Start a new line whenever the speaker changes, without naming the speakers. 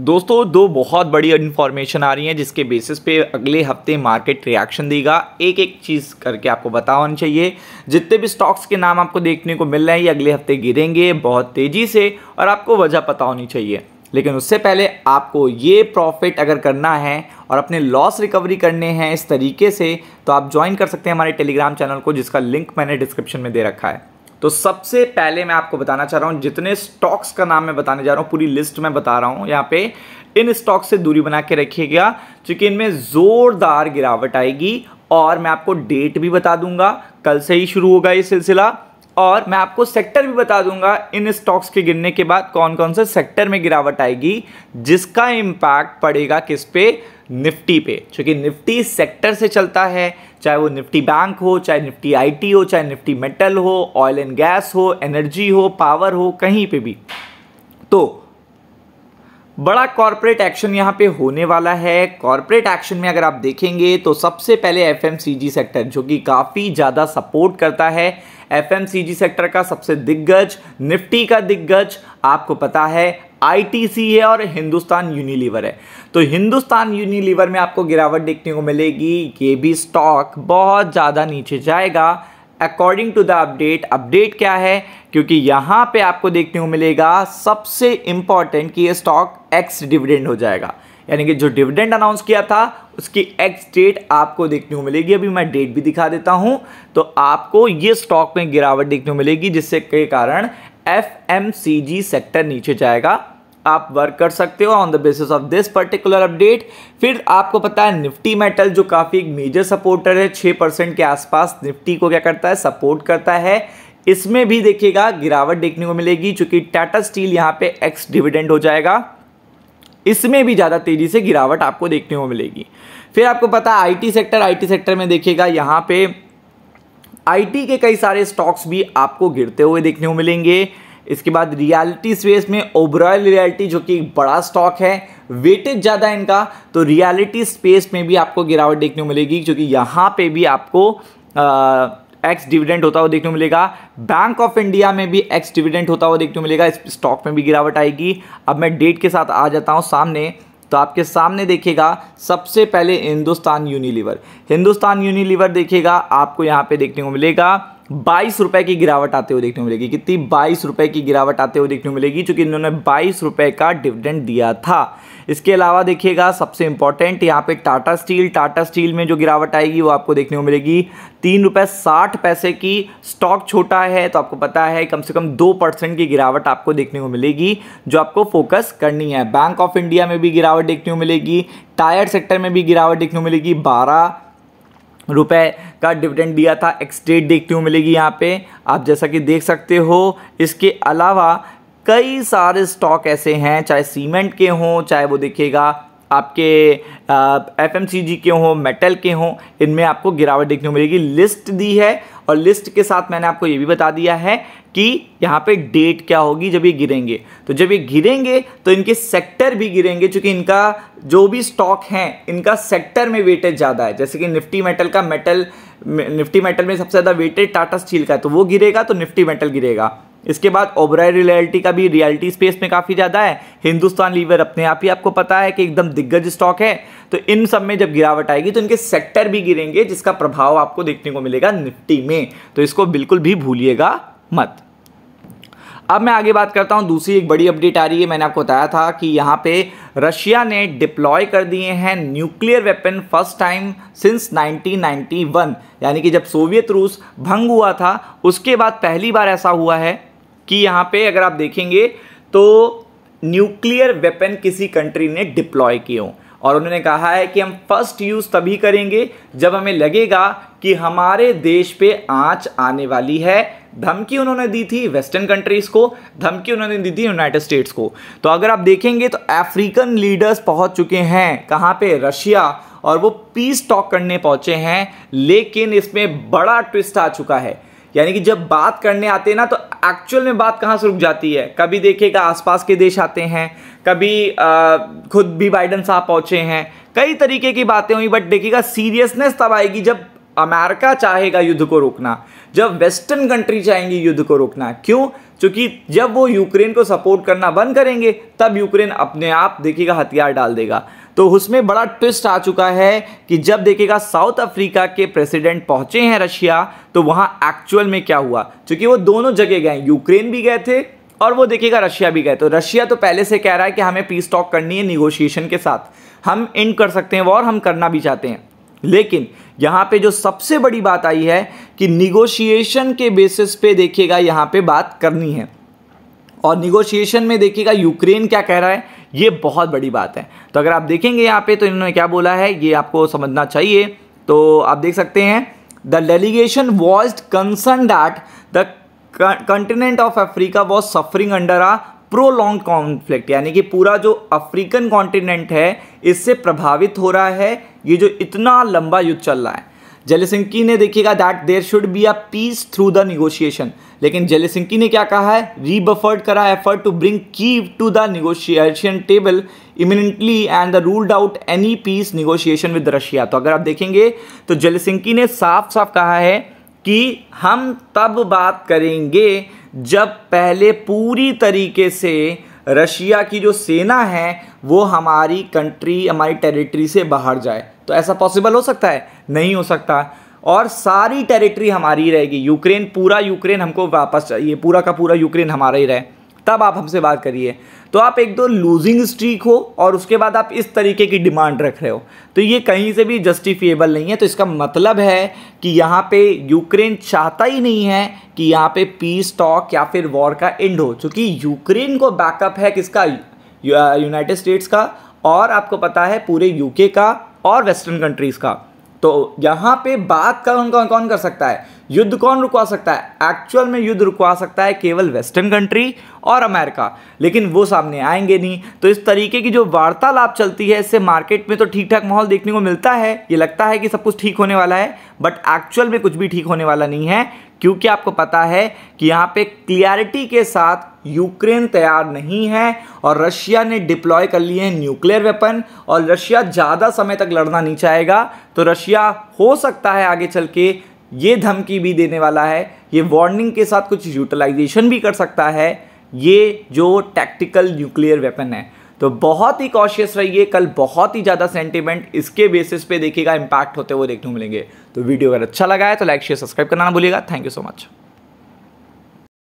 दोस्तों दो बहुत बड़ी इन्फॉर्मेशन आ रही है जिसके बेसिस पे अगले हफ्ते मार्केट रिएक्शन देगा एक एक चीज़ करके आपको बता होना चाहिए जितने भी स्टॉक्स के नाम आपको देखने को मिल रहे हैं ये अगले हफ्ते गिरेंगे बहुत तेज़ी से और आपको वजह पता होनी चाहिए लेकिन उससे पहले आपको ये प्रॉफिट अगर करना है और अपने लॉस रिकवरी करने हैं इस तरीके से तो आप ज्वाइन कर सकते हैं हमारे टेलीग्राम चैनल को जिसका लिंक मैंने डिस्क्रिप्शन में दे रखा है तो सबसे पहले मैं आपको बताना चाह रहा हूँ जितने स्टॉक्स का नाम मैं बताने जा रहा हूँ पूरी लिस्ट मैं बता रहा हूँ यहाँ पे इन स्टॉक से दूरी बना के रखिएगा क्योंकि इनमें ज़ोरदार गिरावट आएगी और मैं आपको डेट भी बता दूंगा कल से ही शुरू होगा ये सिलसिला और मैं आपको सेक्टर भी बता दूंगा इन स्टॉक्स के गिरने के बाद कौन कौन से सेक्टर में गिरावट आएगी जिसका इम्पैक्ट पड़ेगा किस पे निफ्टी पे क्योंकि निफ्टी सेक्टर से चलता है चाहे वो निफ्टी बैंक हो चाहे निफ्टी आईटी हो चाहे निफ्टी मेटल हो ऑयल एंड गैस हो एनर्जी हो पावर हो कहीं पे भी तो बड़ा कॉरपोरेट एक्शन यहाँ पे होने वाला है कॉरपोरेट एक्शन में अगर आप देखेंगे तो सबसे पहले एफएमसीजी सेक्टर जो कि काफ़ी ज़्यादा सपोर्ट करता है एफएमसीजी सेक्टर का सबसे दिग्गज निफ्टी का दिग्गज आपको पता है आईटीसी है और हिंदुस्तान यूनिलीवर है तो हिंदुस्तान यूनिलीवर में आपको गिरावट देखने को मिलेगी ये भी स्टॉक बहुत ज़्यादा नीचे जाएगा according to the update update क्या है क्योंकि यहाँ पे आपको देखने को मिलेगा सबसे इम्पॉर्टेंट कि ये स्टॉक एक्स डिविडेंड हो जाएगा यानी कि जो डिविडेंड अनाउंस किया था उसकी एक्स डेट आपको देखने को मिलेगी अभी मैं डेट भी दिखा देता हूं तो आपको ये स्टॉक में गिरावट देखने को मिलेगी जिससे के कारण एफ सेक्टर नीचे जाएगा आप वर्क कर सकते हो on the basis of this particular update फिर आपको पता है निफ्टी मेटल जो काफ़ी एक मेजर सपोर्टर है छः परसेंट के आसपास निफ्टी को क्या करता है सपोर्ट करता है इसमें भी देखिएगा गिरावट देखने को मिलेगी चूंकि टाटा स्टील यहाँ पे एक्स डिविडेंड हो जाएगा इसमें भी ज़्यादा तेज़ी से गिरावट आपको देखने को मिलेगी फिर आपको पता है आई सेक्टर आई सेक्टर में देखिएगा यहाँ पे आई के कई सारे स्टॉक्स भी आपको गिरते हुए देखने को मिलेंगे इसके बाद रियलिटी स्पेस में ओबरॉयल रियलिटी जो कि एक बड़ा स्टॉक है वेटेज ज़्यादा इनका तो रियलिटी स्पेस में भी आपको गिरावट देखने को मिलेगी क्योंकि यहाँ पे भी आपको आ, एक्स डिविडेंट होता हुआ देखने को मिलेगा बैंक ऑफ इंडिया में भी एक्स डिविडेंट होता हुआ देखने को मिलेगा इस स्टॉक में भी गिरावट आएगी अब मैं डेट के साथ आ जाता हूँ सामने तो आपके सामने देखेगा सबसे पहले हिंदुस्तान यूनिलीवर हिंदुस्तान यूनिलीवर देखेगा आपको यहाँ पे देखने को मिलेगा बाईस रुपए की गिरावट आते हुए देखने को मिलेगी कितनी बाईस रुपए की गिरावट आते हुए देखने को मिलेगी चूंकि इन्होंने बाईस रुपए का डिविडेंड दिया था इसके अलावा देखिएगा सबसे इंपॉर्टेंट यहाँ पे टाटा स्टील टाटा स्टील में जो गिरावट आएगी वो आपको देखने को मिलेगी तीन रुपए साठ पैसे की स्टॉक छोटा है तो आपको पता है कम से कम दो परसेंट की गिरावट आपको देखने को मिलेगी जो आपको फोकस करनी है बैंक ऑफ इंडिया में भी गिरावट देखने को मिलेगी टायर सेक्टर में भी गिरावट देखने को मिलेगी बारह रुपए का डिविडेंड दिया था एक्सटेट देखते हुए मिलेगी यहाँ पे आप जैसा कि देख सकते हो इसके अलावा कई सारे स्टॉक ऐसे हैं चाहे सीमेंट के हों चाहे वो देखिएगा आपके एफ एम सी जी के हों मेटल के हों इनमें आपको गिरावट देखने को मिलेगी लिस्ट दी है और लिस्ट के साथ मैंने आपको ये भी बता दिया है कि यहाँ पे डेट क्या होगी जब ये गिरेंगे तो जब ये गिरेंगे तो इनके सेक्टर भी गिरेंगे क्योंकि इनका जो भी स्टॉक है इनका सेक्टर में वेटेज ज़्यादा है जैसे कि निफ्टी मेटल का मेटल निफ्टी मेटल में सबसे ज़्यादा वेटेड टाटा स्टील का है तो वो गिरेगा तो निफ्टी मेटल गिरेगा इसके बाद ओबराय रियलिटी का भी रियलिटी स्पेस में काफ़ी ज़्यादा है हिंदुस्तान लीवर अपने आप ही आपको पता है कि एकदम दिग्गज स्टॉक है तो इन सब में जब गिरावट आएगी तो इनके सेक्टर भी गिरेंगे जिसका प्रभाव आपको देखने को मिलेगा निफ्टी में तो इसको बिल्कुल भी भूलिएगा मत अब मैं आगे बात करता हूँ दूसरी एक बड़ी अपडेट आ रही है मैंने आपको बताया था कि यहाँ पे रशिया ने डिप्लॉय कर दिए हैं nuclear weapon first time since 1991 यानी कि जब सोवियत रूस भंग हुआ था उसके बाद पहली बार ऐसा हुआ है कि यहाँ पे अगर आप देखेंगे तो न्यूक्लियर वेपन किसी कंट्री ने डिप्लॉय किए हों और उन्होंने कहा है कि हम फर्स्ट यूज़ तभी करेंगे जब हमें लगेगा कि हमारे देश पे आँच आने वाली है धमकी उन्होंने दी थी वेस्टर्न कंट्रीज़ को धमकी उन्होंने दी थी यूनाइटेड स्टेट्स को तो अगर आप देखेंगे तो अफ्रीकन लीडर्स पहुंच चुके हैं कहाँ पे रशिया और वो पीस टॉक करने पहुंचे हैं लेकिन इसमें बड़ा ट्विस्ट आ चुका है यानी कि जब बात करने आते हैं ना तो एक्चुअल में बात कहाँ से रुक जाती है कभी देखिएगा आसपास के देश आते हैं कभी आ, खुद भी बाइडन साहब पहुँचे हैं कई तरीके की बातें हुई बट देखिएगा सीरियसनेस तब आएगी जब अमेरिका चाहेगा युद्ध को रोकना जब वेस्टर्न कंट्री चाहेंगी युद्ध को रोकना क्यों क्योंकि जब वो यूक्रेन को सपोर्ट करना बंद करेंगे तब यूक्रेन अपने आप देखिएगा हथियार डाल देगा तो उसमें बड़ा ट्विस्ट आ चुका है कि जब देखेगा साउथ अफ्रीका के प्रेसिडेंट पहुंचे हैं रशिया तो वहाँ एक्चुअल में क्या हुआ क्योंकि वो दोनों जगह गए यूक्रेन भी गए थे और वो देखेगा रशिया भी गए तो रशिया तो पहले से कह रहा है कि हमें पीस टॉक करनी है निगोशिएशन के साथ हम एंड कर सकते हैं वॉर हम करना भी चाहते हैं लेकिन यहाँ पे जो सबसे बड़ी बात आई है कि निगोशिएशन के बेसिस पे देखिएगा यहाँ पे बात करनी है और निगोशिएशन में देखिएगा यूक्रेन क्या कह रहा है ये बहुत बड़ी बात है तो अगर आप देखेंगे यहाँ पे तो इन्होंने क्या बोला है ये आपको समझना चाहिए तो आप देख सकते हैं the delegation was concern that the continent of Africa was suffering under a prolong conflict यानी कि पूरा जो अफ्रीकन कॉन्टिनेंट है इससे प्रभावित हो रहा है ये जो इतना लंबा युद्ध चल रहा है जलेसिंकी ने देखिएगा that there should be a peace through the negotiation लेकिन जलेसिंकी ने क्या कहा है रीबफर्ड करा effort to bring Kyiv to the negotiation table imminently and the ruled out any peace negotiation with Russia तो अगर आप देखेंगे तो जेलेसिंकी ने साफ साफ कहा है कि हम तब बात करेंगे जब पहले पूरी तरीके से रशिया की जो सेना है वो हमारी कंट्री हमारी टेरिटरी से बाहर जाए तो ऐसा पॉसिबल हो सकता है नहीं हो सकता और सारी टेरिटरी हमारी रहेगी यूक्रेन पूरा यूक्रेन हमको वापस चाहिए पूरा का पूरा यूक्रेन हमारा ही रहे तब आप हमसे बात करिए तो आप एक दो लूजिंग स्ट्रीक हो और उसके बाद आप इस तरीके की डिमांड रख रहे हो तो ये कहीं से भी जस्टिफिएबल नहीं है तो इसका मतलब है कि यहाँ पे यूक्रेन चाहता ही नहीं है कि यहाँ पे पीस टॉक या फिर वॉर का एंड हो चूँकि यूक्रेन को बैकअप है किसका यूनाइटेड स्टेट्स का और आपको पता है पूरे यूके का और वेस्टर्न कंट्रीज़ का तो यहाँ पे बात कौन कौन कौन कर सकता है युद्ध कौन रुकवा सकता है एक्चुअल में युद्ध रुकवा सकता है केवल वेस्टर्न कंट्री और अमेरिका लेकिन वो सामने आएंगे नहीं तो इस तरीके की जो वार्तालाप चलती है इससे मार्केट में तो ठीक ठाक माहौल देखने को मिलता है ये लगता है कि सब कुछ ठीक होने वाला है बट एक्चुअल में कुछ भी ठीक होने वाला नहीं है क्योंकि आपको पता है कि यहाँ पे क्लियरिटी के साथ यूक्रेन तैयार नहीं है और रशिया ने डिप्लॉय कर लिए हैं न्यूक्लियर वेपन और रशिया ज़्यादा समय तक लड़ना नहीं चाहेगा तो रशिया हो सकता है आगे चल के ये धमकी भी देने वाला है ये वार्निंग के साथ कुछ यूटिलाइजेशन भी कर सकता है ये जो टैक्टिकल न्यूक्लियर वेपन है तो बहुत ही कॉशियस रहिए कल बहुत ही ज़्यादा सेंटिमेंट इसके बेसिस पे देखिएगा इम्पैक्ट होते हुए देखने को मिलेंगे तो वीडियो अगर अच्छा लगा है तो लाइक शेयर सब्सक्राइब करना ना भूलिएगा थैंक यू सो मच